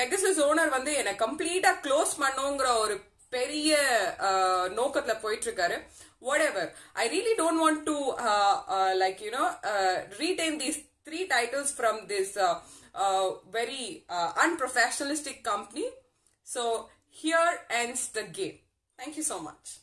Pegasus owner வந்து என்னை கம்ப்ளீட்டா க்ளோஸ் பண்ணுங்கிற ஒரு பெரிய நோக்கத்துல போயிட்டு இருக்காரு whatever I really don't want to like you know retain these three titles from this very unprofessionalistic company so here ends the game thank you so much